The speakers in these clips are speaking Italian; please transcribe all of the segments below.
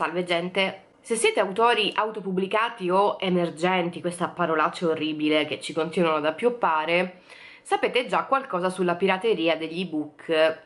Salve gente! Se siete autori autopubblicati o emergenti, questa parolaccia orribile che ci continuano ad appioppare, sapete già qualcosa sulla pirateria degli ebook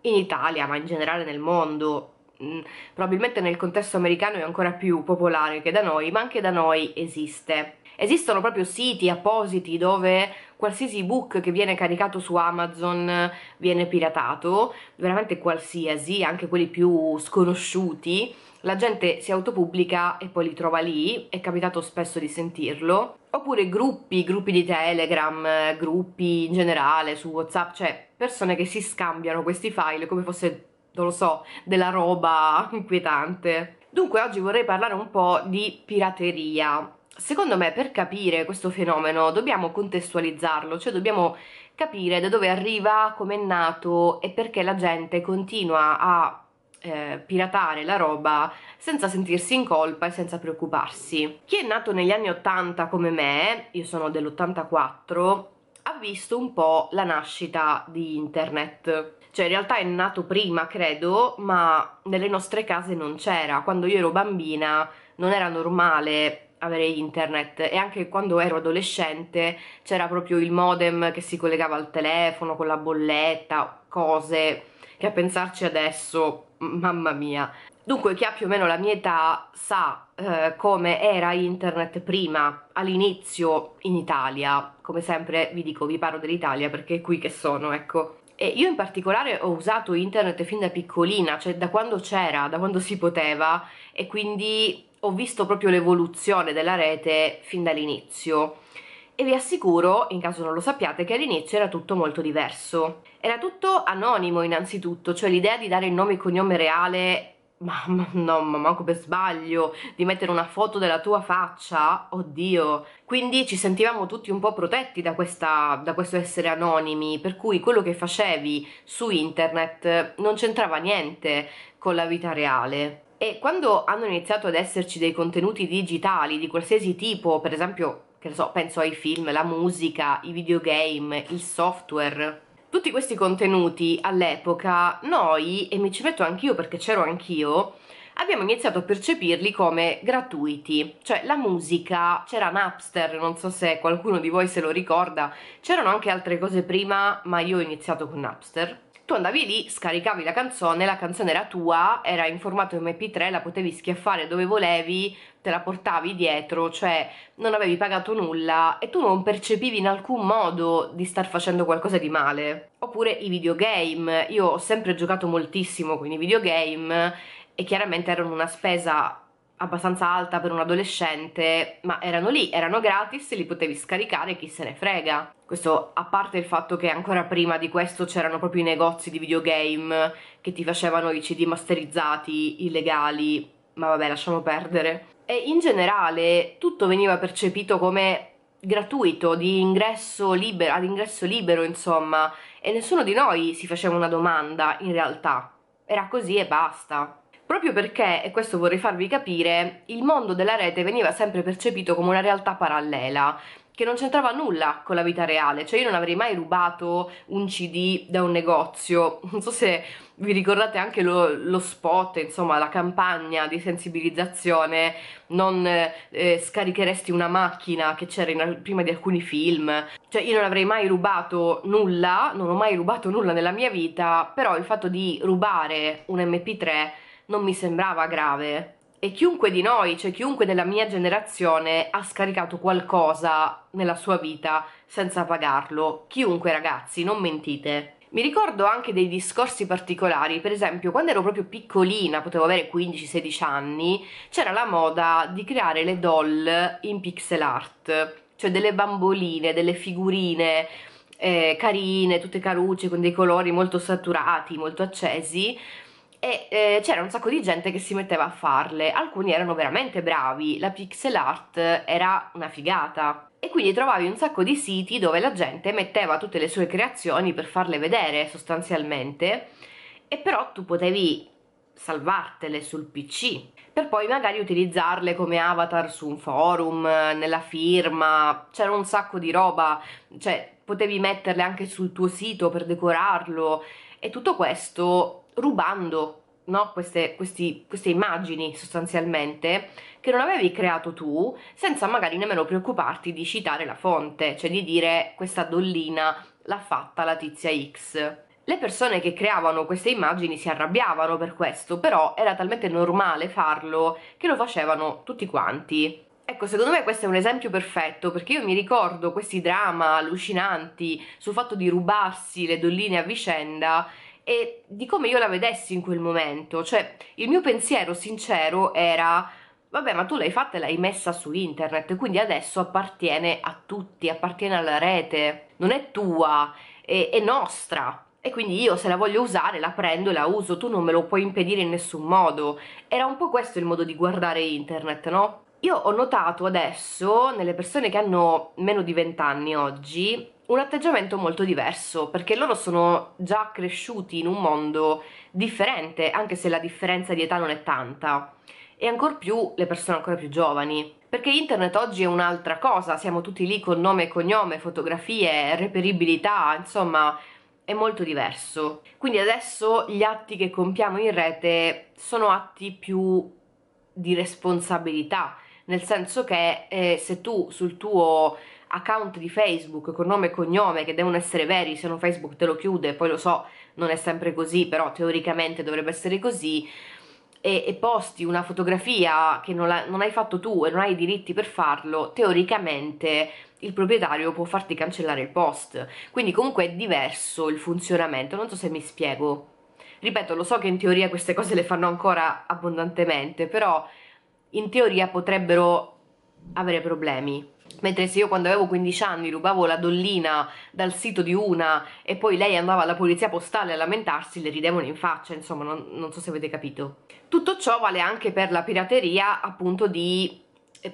in Italia, ma in generale nel mondo. Mm, probabilmente nel contesto americano è ancora più popolare che da noi, ma anche da noi esiste. Esistono proprio siti appositi dove qualsiasi ebook che viene caricato su Amazon eh, viene piratato, veramente qualsiasi, anche quelli più sconosciuti, la gente si autopubblica e poi li trova lì, è capitato spesso di sentirlo, oppure gruppi, gruppi di Telegram, eh, gruppi in generale su Whatsapp, cioè persone che si scambiano questi file come fosse, non lo so, della roba inquietante. Dunque oggi vorrei parlare un po' di pirateria, secondo me per capire questo fenomeno dobbiamo contestualizzarlo, cioè dobbiamo capire da dove arriva, come è nato e perché la gente continua a eh, piratare la roba senza sentirsi in colpa e senza preoccuparsi. Chi è nato negli anni 80 come me, io sono dell'84, ha visto un po' la nascita di internet. Cioè in realtà è nato prima, credo, ma nelle nostre case non c'era. Quando io ero bambina non era normale avere internet e anche quando ero adolescente c'era proprio il modem che si collegava al telefono con la bolletta, cose che a pensarci adesso, mamma mia. Dunque chi ha più o meno la mia età sa eh, come era internet prima, all'inizio in Italia, come sempre vi dico, vi parlo dell'Italia perché è qui che sono, ecco. E io in particolare ho usato internet fin da piccolina, cioè da quando c'era, da quando si poteva e quindi ho visto proprio l'evoluzione della rete fin dall'inizio e vi assicuro, in caso non lo sappiate, che all'inizio era tutto molto diverso. Era tutto anonimo innanzitutto, cioè l'idea di dare il nome e cognome reale ma, ma no, ma manco per sbaglio, di mettere una foto della tua faccia, oddio. Quindi ci sentivamo tutti un po' protetti da, questa, da questo essere anonimi, per cui quello che facevi su internet non c'entrava niente con la vita reale. E quando hanno iniziato ad esserci dei contenuti digitali di qualsiasi tipo, per esempio, che ne so, penso ai film, la musica, i videogame, il software, tutti questi contenuti all'epoca noi, e mi ci metto anch'io perché c'ero anch'io, abbiamo iniziato a percepirli come gratuiti, cioè la musica, c'era Napster, non so se qualcuno di voi se lo ricorda, c'erano anche altre cose prima, ma io ho iniziato con Napster tu andavi lì, scaricavi la canzone, la canzone era tua, era in formato mp3, la potevi schiaffare dove volevi, te la portavi dietro, cioè non avevi pagato nulla e tu non percepivi in alcun modo di star facendo qualcosa di male. Oppure i videogame, io ho sempre giocato moltissimo con i videogame e chiaramente erano una spesa abbastanza alta per un adolescente, ma erano lì, erano gratis, li potevi scaricare, chi se ne frega. Questo a parte il fatto che ancora prima di questo c'erano proprio i negozi di videogame che ti facevano i CD masterizzati, illegali, ma vabbè lasciamo perdere. E in generale tutto veniva percepito come gratuito, di ingresso libero, ad ingresso libero insomma, e nessuno di noi si faceva una domanda in realtà. Era così e basta proprio perché, e questo vorrei farvi capire, il mondo della rete veniva sempre percepito come una realtà parallela che non c'entrava nulla con la vita reale, cioè io non avrei mai rubato un CD da un negozio, non so se vi ricordate anche lo, lo spot, insomma la campagna di sensibilizzazione, non eh, scaricheresti una macchina che c'era prima di alcuni film, cioè io non avrei mai rubato nulla, non ho mai rubato nulla nella mia vita, però il fatto di rubare un MP3 non mi sembrava grave e chiunque di noi, cioè chiunque della mia generazione ha scaricato qualcosa nella sua vita senza pagarlo, chiunque ragazzi, non mentite. Mi ricordo anche dei discorsi particolari, per esempio quando ero proprio piccolina, potevo avere 15-16 anni, c'era la moda di creare le doll in pixel art, cioè delle bamboline, delle figurine eh, carine, tutte carucce, con dei colori molto saturati, molto accesi, e eh, c'era un sacco di gente che si metteva a farle, alcuni erano veramente bravi, la pixel art era una figata e quindi trovavi un sacco di siti dove la gente metteva tutte le sue creazioni per farle vedere sostanzialmente e però tu potevi salvartele sul PC per poi magari utilizzarle come avatar su un forum, nella firma, c'era un sacco di roba, cioè potevi metterle anche sul tuo sito per decorarlo e tutto questo rubando no, queste, questi, queste immagini sostanzialmente che non avevi creato tu senza magari nemmeno preoccuparti di citare la fonte, cioè di dire questa dollina l'ha fatta la tizia X. Le persone che creavano queste immagini si arrabbiavano per questo, però era talmente normale farlo che lo facevano tutti quanti. Ecco, secondo me questo è un esempio perfetto perché io mi ricordo questi drama allucinanti sul fatto di rubarsi le dolline a vicenda e di come io la vedessi in quel momento, cioè il mio pensiero sincero era vabbè ma tu l'hai fatta e l'hai messa su internet, quindi adesso appartiene a tutti, appartiene alla rete, non è tua, è, è nostra, e quindi io se la voglio usare la prendo e la uso, tu non me lo puoi impedire in nessun modo. Era un po' questo il modo di guardare internet, no? Io ho notato adesso, nelle persone che hanno meno di 20 anni oggi, un atteggiamento molto diverso perché loro sono già cresciuti in un mondo differente anche se la differenza di età non è tanta e ancor più le persone ancora più giovani perché internet oggi è un'altra cosa siamo tutti lì con nome e cognome fotografie reperibilità insomma è molto diverso quindi adesso gli atti che compiamo in rete sono atti più di responsabilità nel senso che eh, se tu sul tuo account di Facebook con nome e cognome che devono essere veri, se no Facebook te lo chiude, poi lo so, non è sempre così, però teoricamente dovrebbe essere così, e, e posti una fotografia che non, la, non hai fatto tu e non hai i diritti per farlo, teoricamente il proprietario può farti cancellare il post. Quindi comunque è diverso il funzionamento, non so se mi spiego. Ripeto, lo so che in teoria queste cose le fanno ancora abbondantemente, però in teoria potrebbero avere problemi. Mentre se io quando avevo 15 anni rubavo la dollina dal sito di una e poi lei andava alla polizia postale a lamentarsi, le ridevano in faccia, insomma, non, non so se avete capito. Tutto ciò vale anche per la pirateria appunto di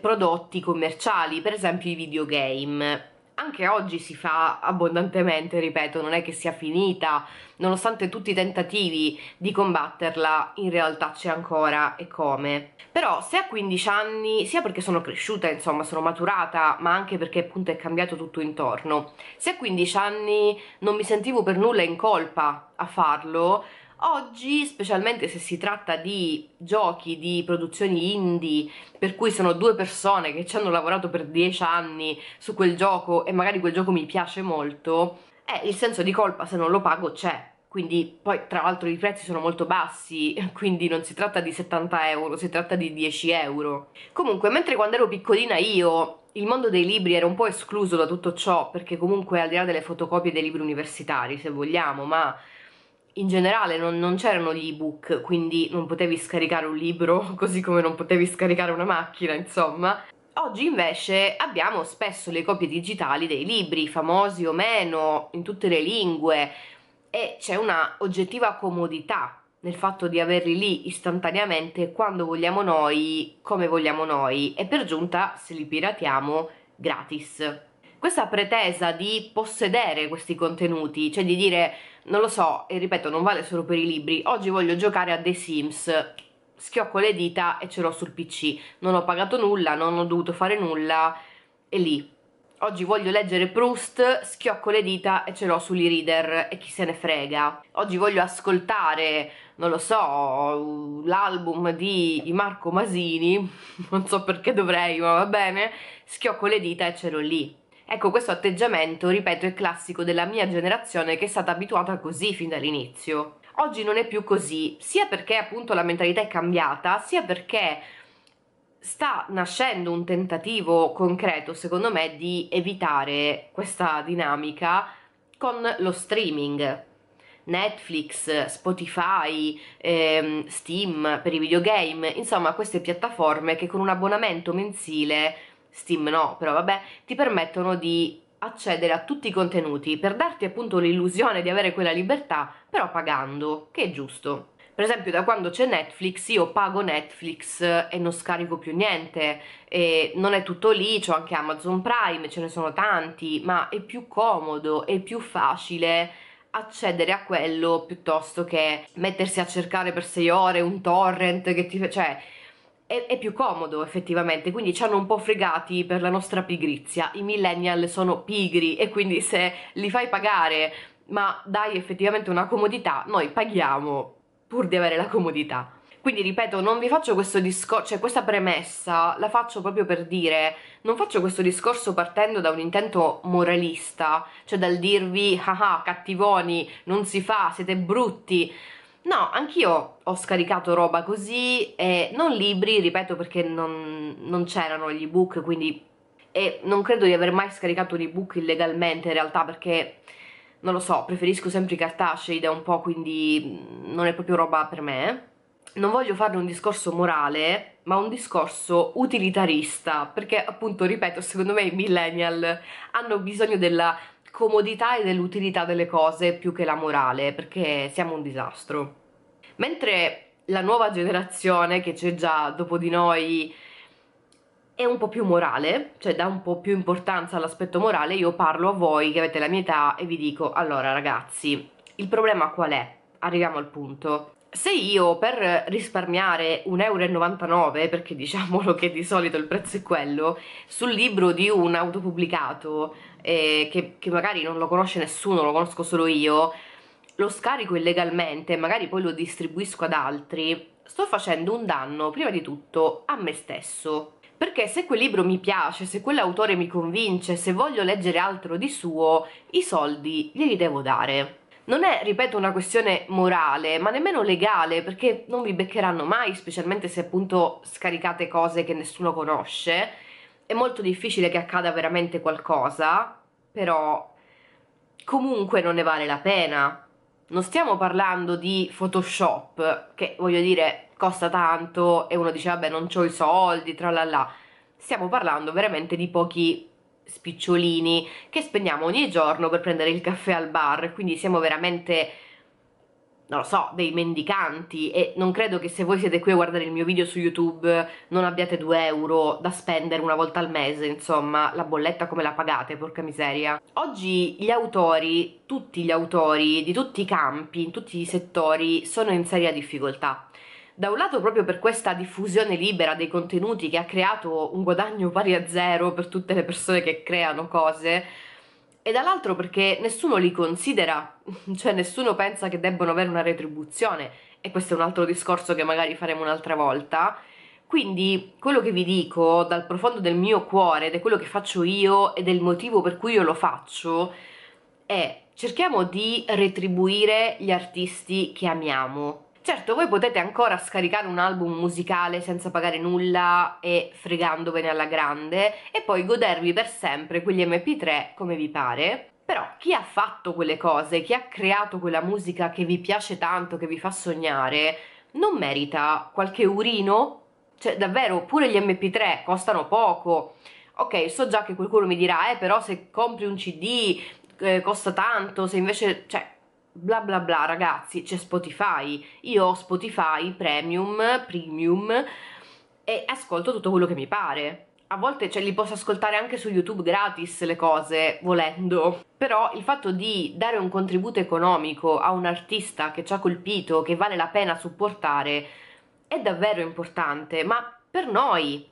prodotti commerciali, per esempio i videogame anche oggi si fa abbondantemente, ripeto, non è che sia finita, nonostante tutti i tentativi di combatterla, in realtà c'è ancora e come. Però se a 15 anni, sia perché sono cresciuta, insomma, sono maturata, ma anche perché appunto è cambiato tutto intorno, se a 15 anni non mi sentivo per nulla in colpa a farlo, Oggi, specialmente se si tratta di giochi, di produzioni indie, per cui sono due persone che ci hanno lavorato per dieci anni su quel gioco e magari quel gioco mi piace molto, eh, il senso di colpa se non lo pago c'è. Quindi poi tra l'altro i prezzi sono molto bassi, quindi non si tratta di 70 euro, si tratta di 10 euro. Comunque, mentre quando ero piccolina io il mondo dei libri era un po' escluso da tutto ciò, perché comunque al di là delle fotocopie dei libri universitari, se vogliamo, ma in generale non, non c'erano gli ebook, quindi non potevi scaricare un libro, così come non potevi scaricare una macchina, insomma. Oggi invece abbiamo spesso le copie digitali dei libri, famosi o meno, in tutte le lingue, e c'è una oggettiva comodità nel fatto di averli lì istantaneamente quando vogliamo noi, come vogliamo noi, e per giunta se li piratiamo gratis. Questa pretesa di possedere questi contenuti, cioè di dire non lo so, e ripeto, non vale solo per i libri. Oggi voglio giocare a The Sims, schiocco le dita e ce l'ho sul PC. Non ho pagato nulla, non ho dovuto fare nulla, e lì. Oggi voglio leggere Proust, schiocco le dita e ce l'ho sull'e-reader e chi se ne frega. Oggi voglio ascoltare, non lo so, l'album di Marco Masini, non so perché dovrei, ma va bene, schiocco le dita e ce l'ho lì. Ecco, questo atteggiamento, ripeto, è classico della mia generazione che è stata abituata così fin dall'inizio. Oggi non è più così, sia perché appunto la mentalità è cambiata, sia perché sta nascendo un tentativo concreto, secondo me, di evitare questa dinamica con lo streaming. Netflix, Spotify, ehm, Steam per i videogame, insomma queste piattaforme che con un abbonamento mensile Steam no, però vabbè, ti permettono di accedere a tutti i contenuti per darti appunto l'illusione di avere quella libertà, però pagando, che è giusto. Per esempio da quando c'è Netflix io pago Netflix eh, e non scarico più niente e non è tutto lì, c'ho anche Amazon Prime, ce ne sono tanti, ma è più comodo, è più facile accedere a quello piuttosto che mettersi a cercare per 6 ore un torrent che ti... cioè è, è più comodo effettivamente, quindi ci hanno un po' fregati per la nostra pigrizia. I millennial sono pigri e quindi se li fai pagare ma dai effettivamente una comodità, noi paghiamo pur di avere la comodità. Quindi ripeto, non vi faccio questo discorso, cioè questa premessa la faccio proprio per dire, non faccio questo discorso partendo da un intento moralista, cioè dal dirvi ah, ah cattivoni, non si fa, siete brutti. No, anch'io ho scaricato roba così, e non libri, ripeto perché non, non c'erano gli ebook, quindi e non credo di aver mai scaricato un ebook illegalmente in realtà perché non lo so, preferisco sempre i cartacei da un po' quindi non è proprio roba per me non voglio farne un discorso morale ma un discorso utilitarista perché appunto ripeto secondo me i millennial hanno bisogno della comodità e dell'utilità delle cose più che la morale, perché siamo un disastro. Mentre la nuova generazione che c'è già dopo di noi è un po' più morale, cioè dà un po' più importanza all'aspetto morale, io parlo a voi che avete la mia età e vi dico, allora ragazzi, il problema qual è? Arriviamo al punto se io per risparmiare 1,99 euro, perché diciamolo che di solito il prezzo è quello, sul libro di un autopubblicato eh, che, che magari non lo conosce nessuno, lo conosco solo io, lo scarico illegalmente e magari poi lo distribuisco ad altri, sto facendo un danno prima di tutto a me stesso. Perché se quel libro mi piace, se quell'autore mi convince, se voglio leggere altro di suo, i soldi glieli devo dare. Non è, ripeto, una questione morale, ma nemmeno legale, perché non vi beccheranno mai, specialmente se appunto scaricate cose che nessuno conosce. È molto difficile che accada veramente qualcosa, però comunque non ne vale la pena. Non stiamo parlando di Photoshop, che voglio dire costa tanto e uno dice vabbè non ho i soldi, tra tralala. Stiamo parlando veramente di pochi spicciolini che spendiamo ogni giorno per prendere il caffè al bar, quindi siamo veramente non lo so, dei mendicanti e non credo che se voi siete qui a guardare il mio video su YouTube non abbiate 2 euro da spendere una volta al mese, insomma, la bolletta come la pagate, porca miseria. Oggi gli autori, tutti gli autori di tutti i campi, in tutti i settori, sono in seria difficoltà. Da un lato proprio per questa diffusione libera dei contenuti che ha creato un guadagno pari a zero per tutte le persone che creano cose, e dall'altro perché nessuno li considera, cioè nessuno pensa che debbano avere una retribuzione, e questo è un altro discorso che magari faremo un'altra volta. Quindi quello che vi dico dal profondo del mio cuore, ed è quello che faccio io e del motivo per cui io lo faccio, è cerchiamo di retribuire gli artisti che amiamo, Certo, voi potete ancora scaricare un album musicale senza pagare nulla e fregandovene alla grande e poi godervi per sempre quegli mp3 come vi pare, però chi ha fatto quelle cose, chi ha creato quella musica che vi piace tanto, che vi fa sognare, non merita qualche urino? Cioè davvero, pure gli mp3 costano poco. Ok, so già che qualcuno mi dirà, eh però se compri un cd eh, costa tanto, se invece... cioè bla bla bla ragazzi c'è Spotify io ho Spotify Premium, Premium e ascolto tutto quello che mi pare a volte cioè, li posso ascoltare anche su YouTube gratis le cose, volendo. Però il fatto di dare un contributo economico a un artista che ci ha colpito, che vale la pena supportare, è davvero importante, ma per noi.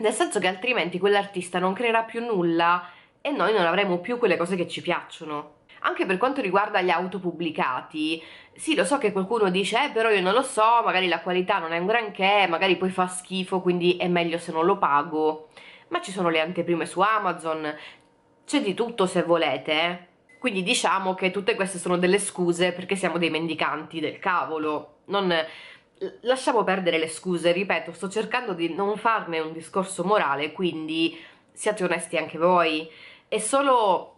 Nel senso che altrimenti quell'artista non creerà più nulla e noi non avremo più quelle cose che ci piacciono anche per quanto riguarda gli autopubblicati sì lo so che qualcuno dice eh però io non lo so magari la qualità non è un granché magari poi fa schifo quindi è meglio se non lo pago ma ci sono le anteprime su Amazon c'è di tutto se volete quindi diciamo che tutte queste sono delle scuse perché siamo dei mendicanti del cavolo non lasciamo perdere le scuse, ripeto, sto cercando di non farne un discorso morale, quindi siate onesti anche voi. È solo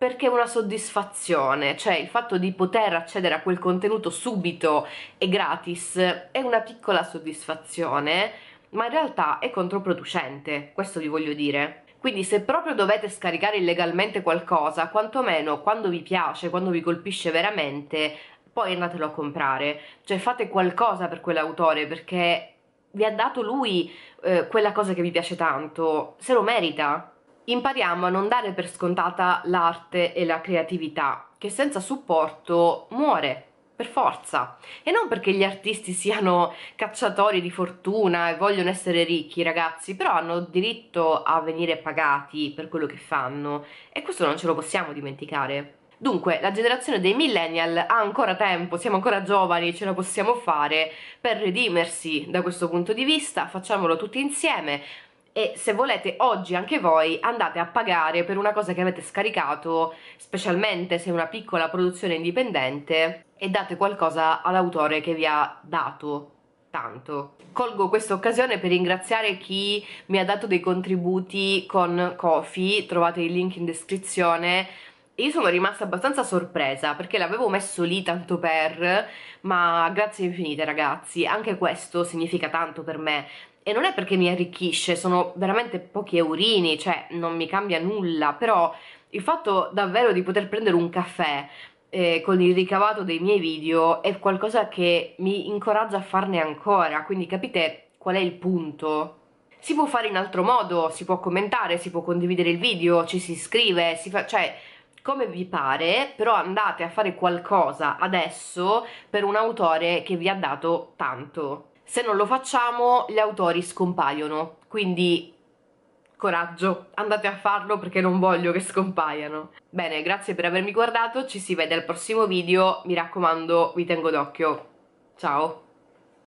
perché è una soddisfazione, cioè il fatto di poter accedere a quel contenuto subito e gratis è una piccola soddisfazione, ma in realtà è controproducente, questo vi voglio dire. Quindi se proprio dovete scaricare illegalmente qualcosa, quantomeno quando vi piace, quando vi colpisce veramente, poi andatelo a comprare, cioè fate qualcosa per quell'autore perché vi ha dato lui eh, quella cosa che vi piace tanto, se lo merita, impariamo a non dare per scontata l'arte e la creatività, che senza supporto muore, per forza. E non perché gli artisti siano cacciatori di fortuna e vogliono essere ricchi, ragazzi, però hanno diritto a venire pagati per quello che fanno e questo non ce lo possiamo dimenticare. Dunque, la generazione dei millennial ha ancora tempo, siamo ancora giovani, ce la possiamo fare per redimersi da questo punto di vista, facciamolo tutti insieme, e se volete oggi anche voi andate a pagare per una cosa che avete scaricato, specialmente se è una piccola produzione indipendente, e date qualcosa all'autore che vi ha dato tanto. Colgo questa occasione per ringraziare chi mi ha dato dei contributi con Kofi, trovate il link in descrizione. Io sono rimasta abbastanza sorpresa perché l'avevo messo lì tanto per, ma grazie infinite ragazzi, anche questo significa tanto per me, e non è perché mi arricchisce, sono veramente pochi eurini, cioè non mi cambia nulla, però il fatto davvero di poter prendere un caffè eh, con il ricavato dei miei video è qualcosa che mi incoraggia a farne ancora, quindi capite qual è il punto? Si può fare in altro modo, si può commentare, si può condividere il video, ci si iscrive, si fa... cioè come vi pare, però andate a fare qualcosa adesso per un autore che vi ha dato tanto se non lo facciamo gli autori scompaiono, quindi coraggio, andate a farlo perché non voglio che scompaiano. Bene, grazie per avermi guardato, ci si vede al prossimo video, mi raccomando vi tengo d'occhio, ciao!